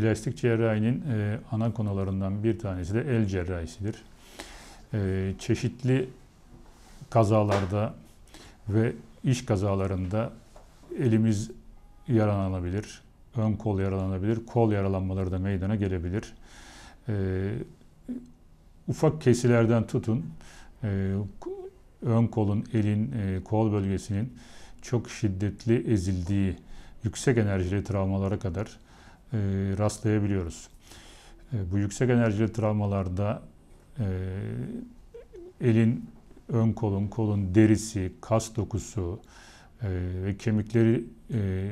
plastik cerrahinin e, ana konularından bir tanesi de el cerrahisidir. E, çeşitli kazalarda ve iş kazalarında elimiz yaralanabilir, ön kol yaralanabilir, kol yaralanmaları da meydana gelebilir. E, ufak kesilerden tutun, e, ön kolun, elin, e, kol bölgesinin çok şiddetli ezildiği, yüksek enerjili travmalara kadar e, rastlayabiliyoruz. E, bu yüksek enerjili travmalarda e, elin ön kolun, kolun derisi, kas dokusu e, ve kemikleri e,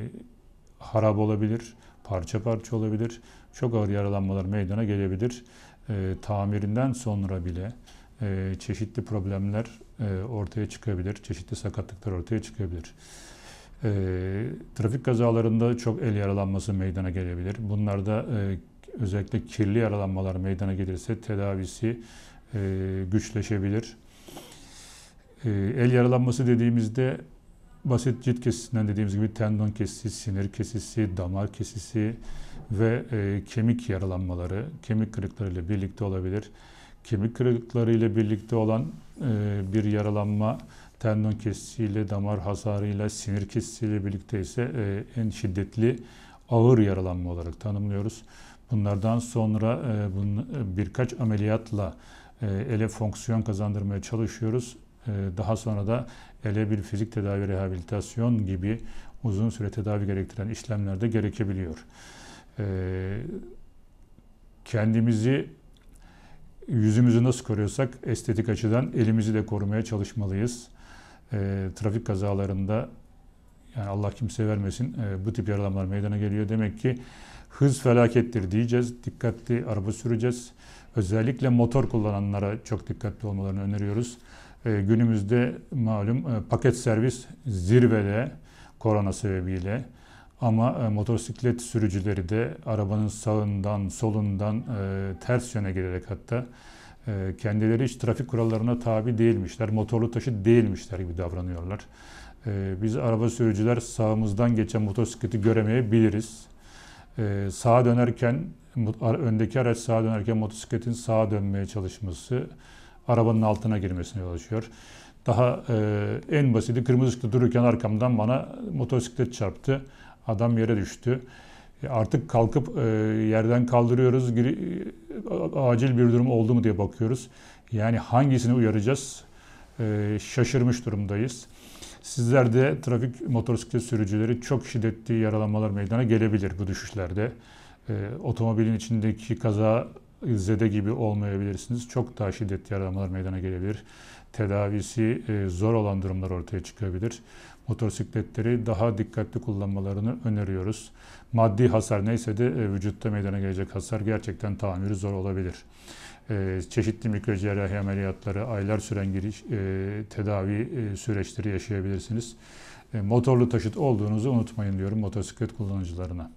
harap olabilir, parça parça olabilir. Çok ağır yaralanmalar meydana gelebilir. tamirinden sonra bile çeşitli problemler ortaya çıkabilir, çeşitli sakatlıklar ortaya çıkabilir. E, trafik kazalarında çok el yaralanması meydana gelebilir. Bunlarda e, özellikle kirli yaralanmalar meydana gelirse tedavisi e, güçleşebilir. E, el yaralanması dediğimizde basit cilt kesisinden dediğimiz gibi tendon kesisi, sinir kesisi, damar kesisi ve e, kemik yaralanmaları, kemik kırıkları ile birlikte olabilir. Kemik kırıkları ile birlikte olan e, bir yaralanma tendon kesisiyle, damar hasarıyla, sinir kesisiyle birlikte ise e, en şiddetli ağır yaralanma olarak tanımlıyoruz. Bunlardan sonra e, bun, birkaç ameliyatla e, ele fonksiyon kazandırmaya çalışıyoruz. E, daha sonra da ele bir fizik tedavi, rehabilitasyon gibi uzun süre tedavi gerektiren işlemlerde gerekebiliyor. E, kendimizi yüzümüzü nasıl koruyorsak estetik açıdan elimizi de korumaya çalışmalıyız. E, trafik kazalarında yani Allah kimseye vermesin e, bu tip yaralanmalar meydana geliyor. Demek ki hız felakettir diyeceğiz. Dikkatli araba süreceğiz. Özellikle motor kullananlara çok dikkatli olmalarını öneriyoruz. E, günümüzde malum e, paket servis zirvede korona sebebiyle. Ama e, motosiklet sürücüleri de arabanın sağından, solundan e, ters yöne gelerek hatta e, kendileri hiç trafik kurallarına tabi değilmişler, motorlu taşıt değilmişler gibi davranıyorlar. Biz araba sürücüler sağımızdan geçen motosikleti göremeyebiliriz. Sağa dönerken, öndeki araç sağa dönerken motosikletin sağa dönmeye çalışması arabanın altına girmesine yol açıyor. Daha en basiti kırmızı ışıkta dururken arkamdan bana motosiklet çarptı Adam yere düştü. E, artık kalkıp e, yerden kaldırıyoruz. E, acil bir durum oldu mu diye bakıyoruz. Yani hangisini uyaracağız? Şaşırmış durumdayız. Sizler de trafik motosiklet sürücüleri çok şiddetli yaralanmalar meydana gelebilir bu düşüşlerde. Otomobilin içindeki kaza zede gibi olmayabilirsiniz. Çok daha şiddetli yaralanmalar meydana gelebilir. Tedavisi e, zor olan durumlar ortaya çıkabilir. Motosikletleri daha dikkatli kullanmalarını öneriyoruz. Maddi hasar neyse de e, vücutta meydana gelecek hasar gerçekten tamiri zor olabilir. E, çeşitli mikrocerrahi ameliyatları, aylar süren giriş, tedavi süreçleri yaşayabilirsiniz. Motorlu taşıt olduğunuzu unutmayın diyorum motosiklet kullanıcılarına.